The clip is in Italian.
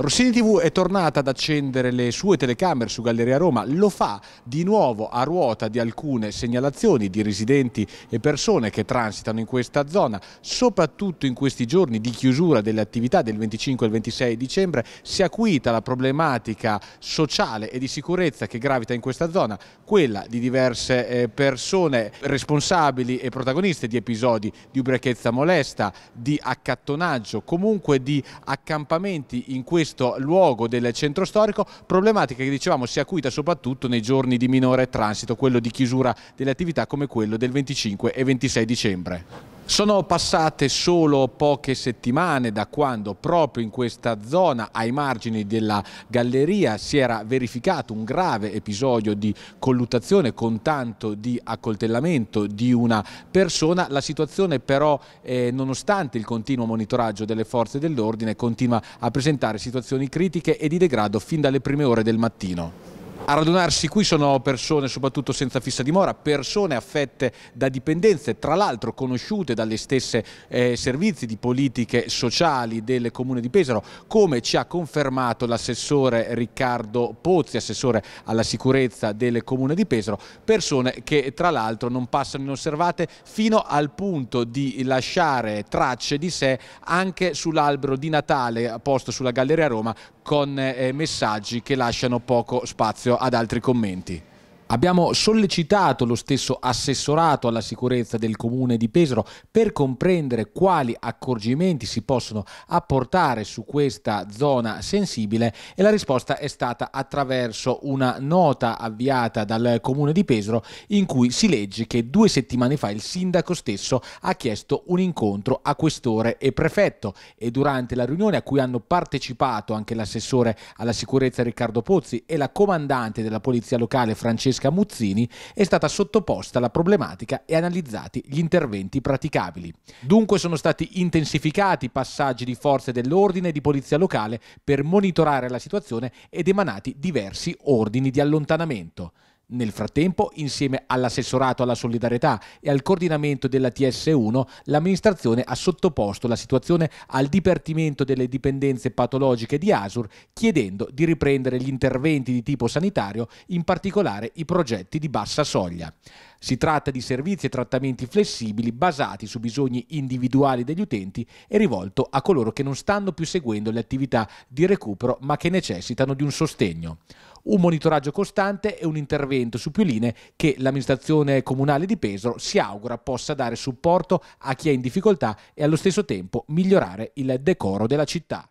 Rossini TV è tornata ad accendere le sue telecamere su Galleria Roma, lo fa di nuovo a ruota di alcune segnalazioni di residenti e persone che transitano in questa zona, soprattutto in questi giorni di chiusura delle attività del 25 al 26 dicembre, si è acuita la problematica sociale e di sicurezza che gravita in questa zona, quella di diverse eh, persone responsabili e protagoniste di episodi di ubriachezza molesta, di accattonaggio, comunque di accampamenti in questa questo luogo del centro storico, problematica che dicevamo si è acuita soprattutto nei giorni di minore transito, quello di chiusura delle attività come quello del 25 e 26 dicembre. Sono passate solo poche settimane da quando proprio in questa zona, ai margini della galleria, si era verificato un grave episodio di colluttazione con tanto di accoltellamento di una persona. La situazione però, eh, nonostante il continuo monitoraggio delle forze dell'ordine, continua a presentare situazioni critiche e di degrado fin dalle prime ore del mattino a radunarsi qui sono persone soprattutto senza fissa dimora, persone affette da dipendenze, tra l'altro conosciute dalle stesse eh, servizi di politiche sociali del Comune di Pesaro, come ci ha confermato l'assessore Riccardo Pozzi, assessore alla sicurezza del Comune di Pesaro, persone che tra l'altro non passano inosservate fino al punto di lasciare tracce di sé anche sull'albero di Natale posto sulla Galleria Roma con eh, messaggi che lasciano poco spazio ad altri commenti. Abbiamo sollecitato lo stesso assessorato alla sicurezza del comune di Pesaro per comprendere quali accorgimenti si possono apportare su questa zona sensibile e la risposta è stata attraverso una nota avviata dal comune di Pesaro in cui si legge che due settimane fa il sindaco stesso ha chiesto un incontro a questore e prefetto e durante la riunione a cui hanno partecipato anche l'assessore alla sicurezza Riccardo Pozzi e la comandante della polizia locale Francesca Francesca Muzzini, è stata sottoposta alla problematica e analizzati gli interventi praticabili. Dunque sono stati intensificati i passaggi di forze dell'ordine e di polizia locale per monitorare la situazione ed emanati diversi ordini di allontanamento. Nel frattempo, insieme all'assessorato alla solidarietà e al coordinamento della TS1, l'amministrazione ha sottoposto la situazione al Dipartimento delle dipendenze patologiche di Asur, chiedendo di riprendere gli interventi di tipo sanitario, in particolare i progetti di bassa soglia. Si tratta di servizi e trattamenti flessibili basati su bisogni individuali degli utenti e rivolto a coloro che non stanno più seguendo le attività di recupero ma che necessitano di un sostegno un monitoraggio costante e un intervento su più linee che l'amministrazione comunale di Pesaro si augura possa dare supporto a chi è in difficoltà e allo stesso tempo migliorare il decoro della città.